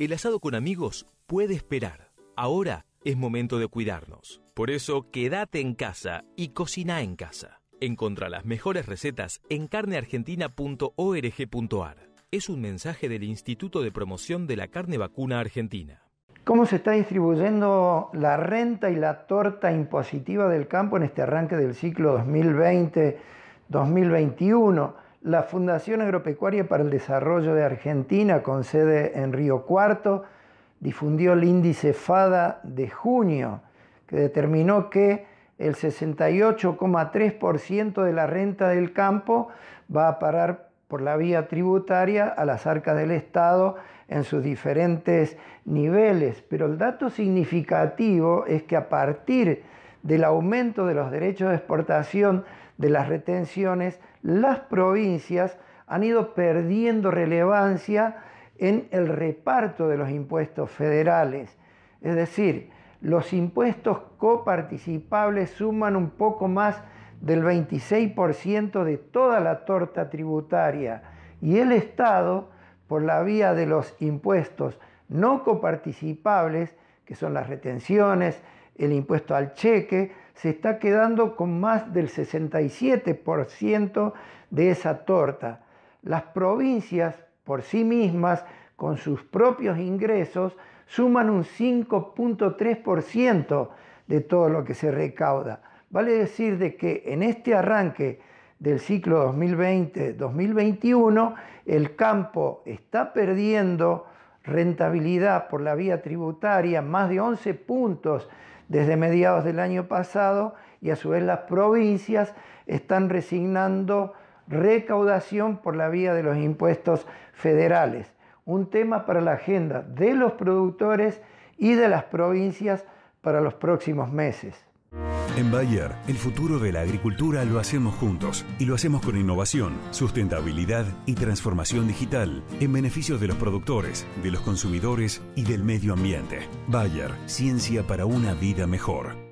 El asado con amigos puede esperar. Ahora es momento de cuidarnos. Por eso, quédate en casa y cocina en casa. Encontra las mejores recetas en carneargentina.org.ar. Es un mensaje del Instituto de Promoción de la Carne Vacuna Argentina. ¿Cómo se está distribuyendo la renta y la torta impositiva del campo en este arranque del ciclo 2020-2021? la Fundación Agropecuaria para el Desarrollo de Argentina, con sede en Río Cuarto, difundió el índice FADA de junio, que determinó que el 68,3% de la renta del campo va a parar por la vía tributaria a las arcas del Estado en sus diferentes niveles. Pero el dato significativo es que a partir de del aumento de los derechos de exportación de las retenciones, las provincias han ido perdiendo relevancia en el reparto de los impuestos federales. Es decir, los impuestos coparticipables suman un poco más del 26% de toda la torta tributaria y el Estado, por la vía de los impuestos no coparticipables, que son las retenciones, el impuesto al cheque, se está quedando con más del 67% de esa torta. Las provincias por sí mismas, con sus propios ingresos, suman un 5.3% de todo lo que se recauda. Vale decir de que en este arranque del ciclo 2020-2021, el campo está perdiendo rentabilidad por la vía tributaria, más de 11 puntos desde mediados del año pasado y a su vez las provincias están resignando recaudación por la vía de los impuestos federales. Un tema para la agenda de los productores y de las provincias para los próximos meses. En Bayer, el futuro de la agricultura lo hacemos juntos y lo hacemos con innovación, sustentabilidad y transformación digital en beneficio de los productores, de los consumidores y del medio ambiente. Bayer, ciencia para una vida mejor.